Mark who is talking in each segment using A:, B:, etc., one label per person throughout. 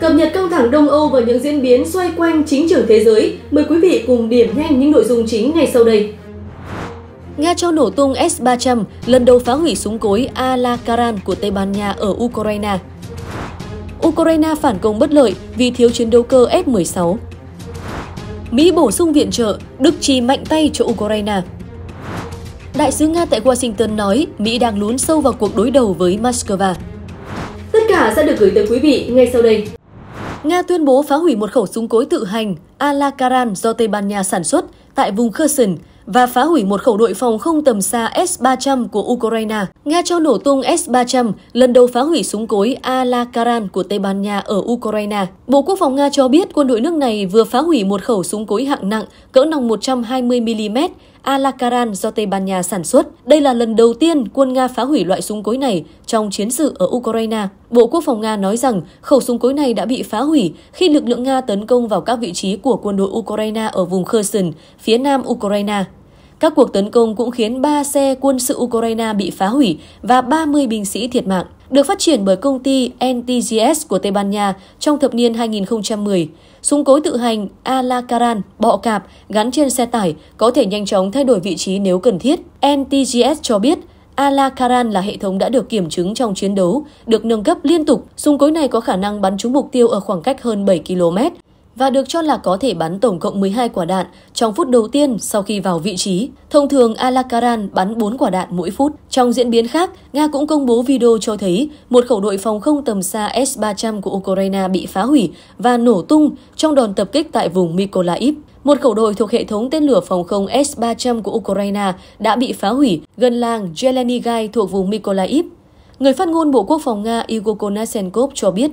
A: Cập nhật căng thẳng Đông Âu và những diễn biến xoay quanh chính trường thế giới, mời quý vị cùng điểm nhanh những nội dung chính ngay sau đây. Nga cho nổ tung S-300, lần đầu phá hủy súng cối Alakaran của Tây Ban Nha ở Ukraine. Ukraine phản công bất lợi vì thiếu chiến đấu cơ F-16. Mỹ bổ sung viện trợ, Đức chi mạnh tay cho Ukraine. Đại sứ Nga tại Washington nói Mỹ đang lún sâu vào cuộc đối đầu với Moscow. Tất cả sẽ được gửi tới quý vị ngay sau đây. Nga tuyên bố phá hủy một khẩu súng cối tự hành Alakaran do Tây Ban Nha sản xuất tại vùng Kherson và phá hủy một khẩu đội phòng không tầm xa S-300 của Ukraine. Nga cho nổ tung S-300, lần đầu phá hủy súng cối Alakaran của Tây Ban Nha ở Ukraine. Bộ Quốc phòng Nga cho biết quân đội nước này vừa phá hủy một khẩu súng cối hạng nặng cỡ nòng 120mm Alacaran do Tây Ban Nha sản xuất. Đây là lần đầu tiên quân Nga phá hủy loại súng cối này trong chiến sự ở Ukraine. Bộ Quốc phòng Nga nói rằng khẩu súng cối này đã bị phá hủy khi lực lượng Nga tấn công vào các vị trí của quân đội Ukraine ở vùng Kherson, phía nam Ukraine. Các cuộc tấn công cũng khiến 3 xe quân sự Ukraine bị phá hủy và 30 binh sĩ thiệt mạng, được phát triển bởi công ty NTGS của Tây Ban Nha trong thập niên 2010. Súng cối tự hành Alcaran, bọ cạp, gắn trên xe tải có thể nhanh chóng thay đổi vị trí nếu cần thiết. NTGS cho biết Alcaran là hệ thống đã được kiểm chứng trong chiến đấu, được nâng cấp liên tục. Súng cối này có khả năng bắn trúng mục tiêu ở khoảng cách hơn 7 km và được cho là có thể bắn tổng cộng 12 quả đạn trong phút đầu tiên sau khi vào vị trí. Thông thường Alakaran bắn 4 quả đạn mỗi phút. Trong diễn biến khác, Nga cũng công bố video cho thấy một khẩu đội phòng không tầm xa S-300 của Ukraine bị phá hủy và nổ tung trong đòn tập kích tại vùng Mykolaiv. Một khẩu đội thuộc hệ thống tên lửa phòng không S-300 của Ukraine đã bị phá hủy gần làng Jelenigai thuộc vùng Mykolaiv. Người phát ngôn Bộ Quốc phòng Nga Igor Konashenkov cho biết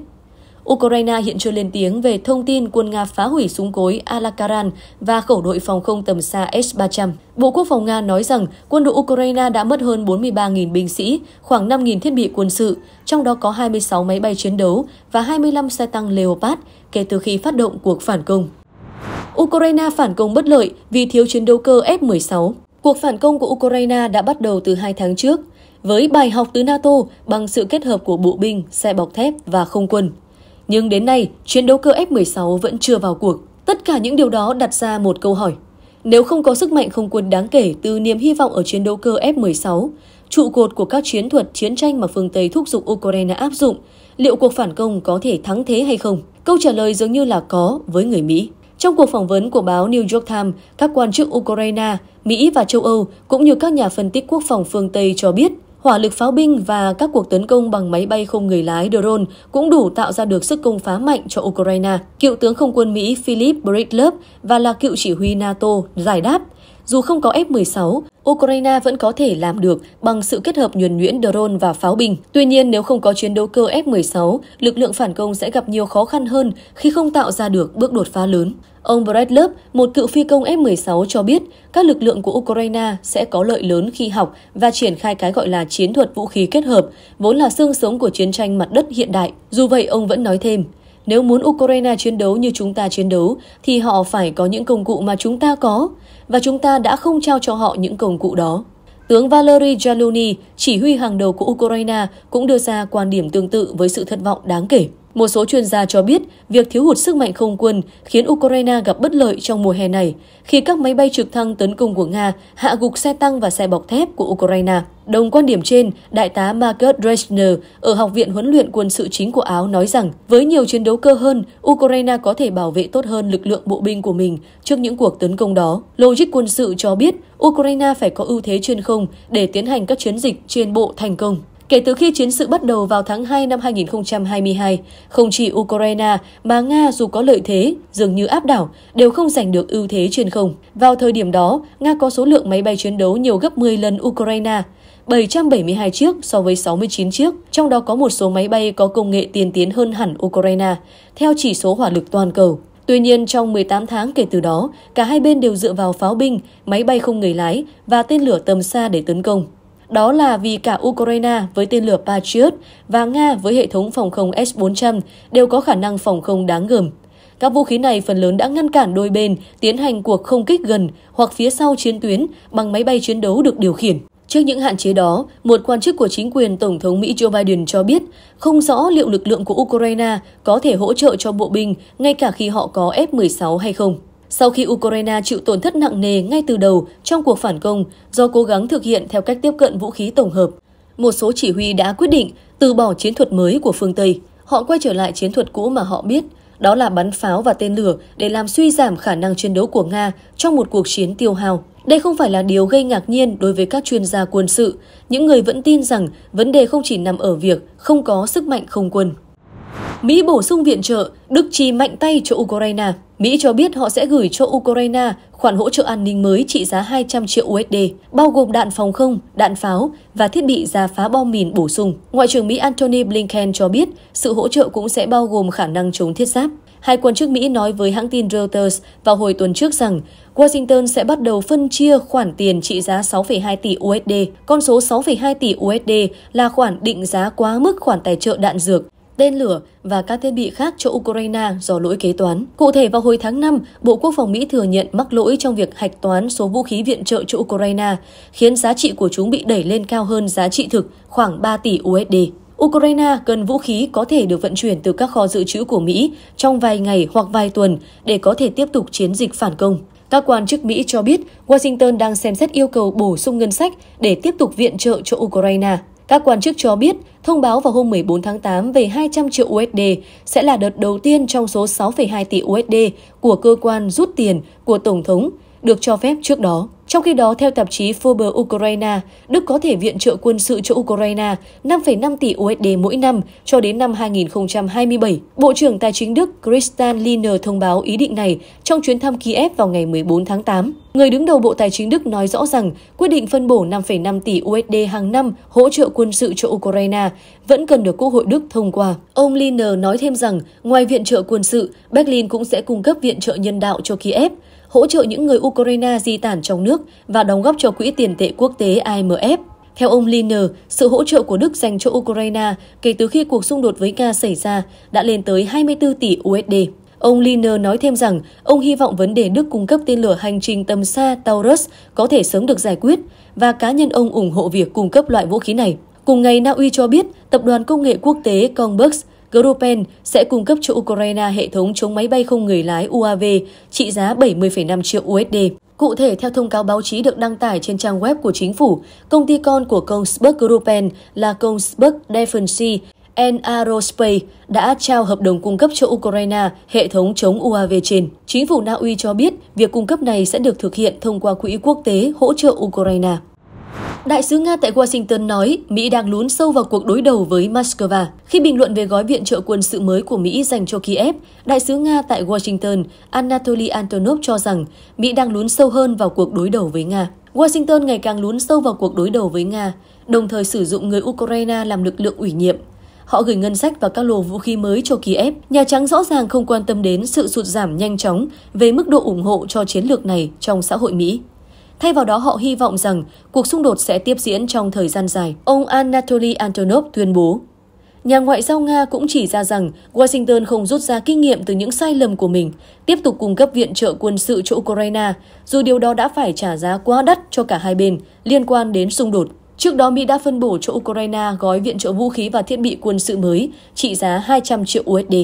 A: Ukraine hiện chưa lên tiếng về thông tin quân Nga phá hủy súng cối Alakaran và khẩu đội phòng không tầm xa S-300. Bộ Quốc phòng Nga nói rằng quân đội Ukraine đã mất hơn 43.000 binh sĩ, khoảng 5.000 thiết bị quân sự, trong đó có 26 máy bay chiến đấu và 25 xe tăng Leopard kể từ khi phát động cuộc phản công. Ukraine phản công bất lợi vì thiếu chiến đấu cơ F-16. Cuộc phản công của Ukraine đã bắt đầu từ hai tháng trước, với bài học từ NATO bằng sự kết hợp của bộ binh, xe bọc thép và không quân. Nhưng đến nay, chiến đấu cơ F-16 vẫn chưa vào cuộc. Tất cả những điều đó đặt ra một câu hỏi. Nếu không có sức mạnh không quân đáng kể từ niềm hy vọng ở chiến đấu cơ F-16, trụ cột của các chiến thuật chiến tranh mà phương Tây thúc giục Ukraine áp dụng, liệu cuộc phản công có thể thắng thế hay không? Câu trả lời dường như là có với người Mỹ. Trong cuộc phỏng vấn của báo New York Times, các quan chức Ukraine, Mỹ và châu Âu cũng như các nhà phân tích quốc phòng phương Tây cho biết hỏa lực pháo binh và các cuộc tấn công bằng máy bay không người lái drone cũng đủ tạo ra được sức công phá mạnh cho Ukraine. Cựu tướng không quân Mỹ Philip Breedlove và là cựu chỉ huy NATO giải đáp dù không có F-16, Ukraine vẫn có thể làm được bằng sự kết hợp nhuần nhuyễn drone và pháo binh. Tuy nhiên, nếu không có chiến đấu cơ F-16, lực lượng phản công sẽ gặp nhiều khó khăn hơn khi không tạo ra được bước đột phá lớn. Ông Bradlov, một cựu phi công F-16 cho biết các lực lượng của Ukraine sẽ có lợi lớn khi học và triển khai cái gọi là chiến thuật vũ khí kết hợp, vốn là xương sống của chiến tranh mặt đất hiện đại. Dù vậy, ông vẫn nói thêm, nếu muốn Ukraine chiến đấu như chúng ta chiến đấu, thì họ phải có những công cụ mà chúng ta có, và chúng ta đã không trao cho họ những công cụ đó. Tướng Valery Jaluny, chỉ huy hàng đầu của Ukraine, cũng đưa ra quan điểm tương tự với sự thất vọng đáng kể. Một số chuyên gia cho biết việc thiếu hụt sức mạnh không quân khiến Ukraine gặp bất lợi trong mùa hè này khi các máy bay trực thăng tấn công của Nga hạ gục xe tăng và xe bọc thép của Ukraine. Đồng quan điểm trên, Đại tá Marcus Dresner ở Học viện Huấn luyện Quân sự chính của Áo nói rằng với nhiều chiến đấu cơ hơn, Ukraine có thể bảo vệ tốt hơn lực lượng bộ binh của mình trước những cuộc tấn công đó. Logic quân sự cho biết Ukraine phải có ưu thế trên không để tiến hành các chiến dịch trên bộ thành công. Kể từ khi chiến sự bắt đầu vào tháng 2 năm 2022, không chỉ Ukraine mà Nga dù có lợi thế, dường như áp đảo, đều không giành được ưu thế trên không. Vào thời điểm đó, Nga có số lượng máy bay chiến đấu nhiều gấp 10 lần Ukraine, 772 chiếc so với 69 chiếc, trong đó có một số máy bay có công nghệ tiên tiến hơn hẳn Ukraine, theo chỉ số hỏa lực toàn cầu. Tuy nhiên, trong 18 tháng kể từ đó, cả hai bên đều dựa vào pháo binh, máy bay không người lái và tên lửa tầm xa để tấn công. Đó là vì cả Ukraine với tên lửa Patriot và Nga với hệ thống phòng không S-400 đều có khả năng phòng không đáng gờm. Các vũ khí này phần lớn đã ngăn cản đôi bên tiến hành cuộc không kích gần hoặc phía sau chiến tuyến bằng máy bay chiến đấu được điều khiển. Trước những hạn chế đó, một quan chức của chính quyền Tổng thống Mỹ Joe Biden cho biết không rõ liệu lực lượng của Ukraine có thể hỗ trợ cho bộ binh ngay cả khi họ có F-16 hay không sau khi Ukraine chịu tổn thất nặng nề ngay từ đầu trong cuộc phản công do cố gắng thực hiện theo cách tiếp cận vũ khí tổng hợp. Một số chỉ huy đã quyết định từ bỏ chiến thuật mới của phương Tây. Họ quay trở lại chiến thuật cũ mà họ biết, đó là bắn pháo và tên lửa để làm suy giảm khả năng chiến đấu của Nga trong một cuộc chiến tiêu hao. Đây không phải là điều gây ngạc nhiên đối với các chuyên gia quân sự, những người vẫn tin rằng vấn đề không chỉ nằm ở việc không có sức mạnh không quân. Mỹ bổ sung viện trợ, Đức chi mạnh tay cho Ukraine. Mỹ cho biết họ sẽ gửi cho Ukraine khoản hỗ trợ an ninh mới trị giá 200 triệu USD, bao gồm đạn phòng không, đạn pháo và thiết bị giả phá bom mìn bổ sung. Ngoại trưởng Mỹ Antony Blinken cho biết sự hỗ trợ cũng sẽ bao gồm khả năng chống thiết giáp. Hai quan chức Mỹ nói với hãng tin Reuters vào hồi tuần trước rằng Washington sẽ bắt đầu phân chia khoản tiền trị giá 6,2 tỷ USD. Con số 6,2 tỷ USD là khoản định giá quá mức khoản tài trợ đạn dược tên lửa và các thiết bị khác cho Ukraine do lỗi kế toán. Cụ thể vào hồi tháng 5, Bộ Quốc phòng Mỹ thừa nhận mắc lỗi trong việc hạch toán số vũ khí viện trợ cho Ukraine, khiến giá trị của chúng bị đẩy lên cao hơn giá trị thực khoảng 3 tỷ USD. Ukraine cần vũ khí có thể được vận chuyển từ các kho dự trữ của Mỹ trong vài ngày hoặc vài tuần để có thể tiếp tục chiến dịch phản công. Các quan chức Mỹ cho biết Washington đang xem xét yêu cầu bổ sung ngân sách để tiếp tục viện trợ cho Ukraine. Các quan chức cho biết, thông báo vào hôm 14 tháng 8 về 200 triệu USD sẽ là đợt đầu tiên trong số 6,2 tỷ USD của cơ quan rút tiền của Tổng thống được cho phép trước đó. Trong khi đó, theo tạp chí Forbes Ukraine, Đức có thể viện trợ quân sự cho Ukraine 5,5 tỷ USD mỗi năm cho đến năm 2027. Bộ trưởng Tài chính Đức Christian Lindner thông báo ý định này trong chuyến thăm Kiev vào ngày 14 tháng 8. Người đứng đầu Bộ Tài chính Đức nói rõ rằng quyết định phân bổ 5,5 tỷ USD hàng năm hỗ trợ quân sự cho Ukraine vẫn cần được Quốc hội Đức thông qua. Ông Lindner nói thêm rằng, ngoài viện trợ quân sự, Berlin cũng sẽ cung cấp viện trợ nhân đạo cho Kiev hỗ trợ những người Ukraine di tản trong nước và đóng góp cho Quỹ tiền tệ quốc tế IMF. Theo ông Liner, sự hỗ trợ của Đức dành cho Ukraine kể từ khi cuộc xung đột với Nga xảy ra đã lên tới 24 tỷ USD. Ông Liner nói thêm rằng ông hy vọng vấn đề Đức cung cấp tên lửa hành trình tầm xa Taurus có thể sớm được giải quyết và cá nhân ông ủng hộ việc cung cấp loại vũ khí này. Cùng ngày, Na Uy cho biết tập đoàn công nghệ quốc tế Conberg Grupen sẽ cung cấp cho Ukraine hệ thống chống máy bay không người lái UAV trị giá 70,5 triệu USD. Cụ thể, theo thông cáo báo chí được đăng tải trên trang web của chính phủ, công ty con của Kongsberg Gruppen là Kongsberg Defense and Aerospace đã trao hợp đồng cung cấp cho Ukraine hệ thống chống UAV trên. Chính phủ Na Uy cho biết việc cung cấp này sẽ được thực hiện thông qua Quỹ Quốc tế hỗ trợ Ukraine. Đại sứ Nga tại Washington nói Mỹ đang lún sâu vào cuộc đối đầu với Moscow. Khi bình luận về gói viện trợ quân sự mới của Mỹ dành cho Kiev, Đại sứ Nga tại Washington Anatoly Antonov cho rằng Mỹ đang lún sâu hơn vào cuộc đối đầu với Nga. Washington ngày càng lún sâu vào cuộc đối đầu với Nga, đồng thời sử dụng người Ukraine làm lực lượng ủy nhiệm. Họ gửi ngân sách và các lô vũ khí mới cho Kiev. Nhà Trắng rõ ràng không quan tâm đến sự sụt giảm nhanh chóng về mức độ ủng hộ cho chiến lược này trong xã hội Mỹ. Thay vào đó, họ hy vọng rằng cuộc xung đột sẽ tiếp diễn trong thời gian dài, ông Anatoly Antonov tuyên bố. Nhà ngoại giao Nga cũng chỉ ra rằng Washington không rút ra kinh nghiệm từ những sai lầm của mình, tiếp tục cung cấp viện trợ quân sự cho Ukraine, dù điều đó đã phải trả giá quá đắt cho cả hai bên liên quan đến xung đột. Trước đó, Mỹ đã phân bổ cho Ukraine gói viện trợ vũ khí và thiết bị quân sự mới trị giá 200 triệu USD.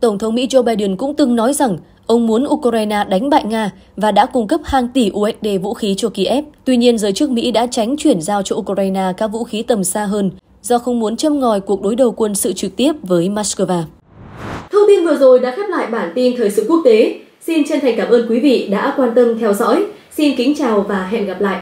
A: Tổng thống Mỹ Joe Biden cũng từng nói rằng Ông muốn Ukraine đánh bại Nga và đã cung cấp hàng tỷ USD vũ khí cho Kiev. Tuy nhiên, giới chức Mỹ đã tránh chuyển giao cho Ukraine các vũ khí tầm xa hơn do không muốn châm ngòi cuộc đối đầu quân sự trực tiếp với Moscow. Thông tin vừa rồi đã khép lại bản tin thời sự quốc tế. Xin chân thành cảm ơn quý vị đã quan tâm theo dõi. Xin kính chào và hẹn gặp lại.